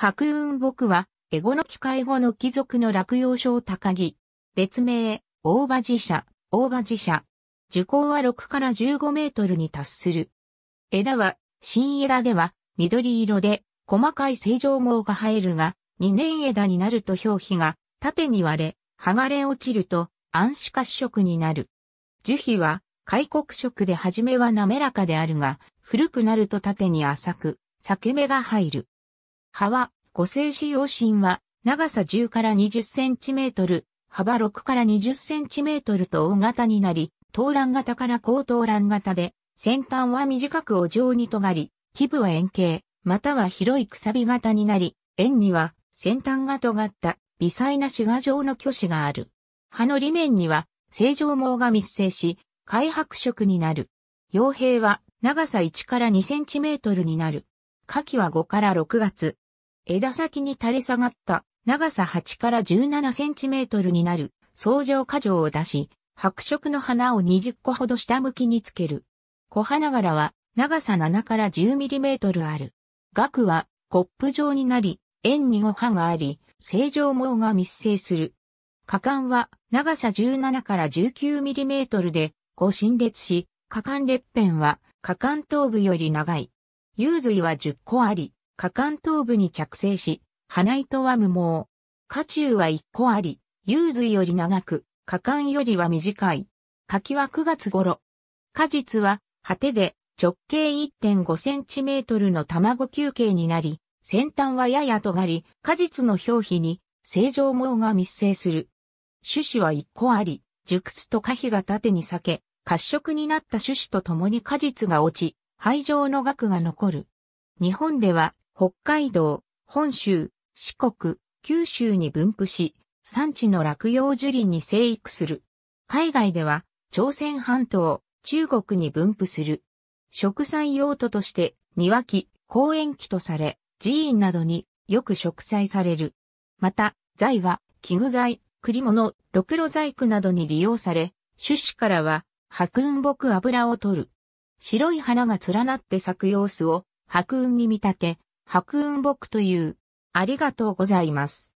白雲木は、エゴの機械後の貴族の落葉症高木。別名、大場寺社、大場寺社。樹高は6から15メートルに達する。枝は、新枝では、緑色で、細かい正常毛が生えるが、2年枝になると表皮が、縦に割れ、剥がれ落ちると、暗視褐色になる。樹皮は、開国色で初めは滑らかであるが、古くなると縦に浅く、裂け目が入る。川、五星子用心は、長さ10から20センチメートル、幅6から20センチメートルと大型になり、頭蘭型から高頭蘭型で、先端は短くお上に尖り、基部は円形、または広いくさび型になり、円には先端が尖った微細な滋賀状の巨子がある。葉の裏面には正常毛が密生し、開白色になる。傭兵は長さ1から2センチメートルになる。下記は5から6月、枝先に垂れ下がった長さ8から17センチメートルになる相乗果状を出し、白色の花を20個ほど下向きにつける。小花柄は長さ7から10ミリメートルある。額はコップ状になり、円に5葉があり、正常毛が密生する。果管は長さ17から19ミリメートルで、5新列し、果管列片は果管頭部より長い。幽髄は10個あり、河間頭部に着生し、花糸は無毛。下中は1個あり、幽髄より長く、河間よりは短い。柿は9月頃。果実は、果てで、直径1.5センチメートルの卵球形になり、先端はやや尖り、果実の表皮に正常毛が密生する。種子は1個あり、熟すと果皮が縦に裂け、褐色になった種子と共に果実が落ち、灰状の額が残る。日本では北海道、本州、四国、九州に分布し、産地の落葉樹林に生育する。海外では、朝鮮半島、中国に分布する。植栽用途として、庭木、公園木とされ、寺院などによく植栽される。また、材は、器具材、栗物、ろくろ細工などに利用され、種子からは、白雲木油を取る。白い花が連なって咲く様子を白雲に見立て、白雲木という。ありがとうございます。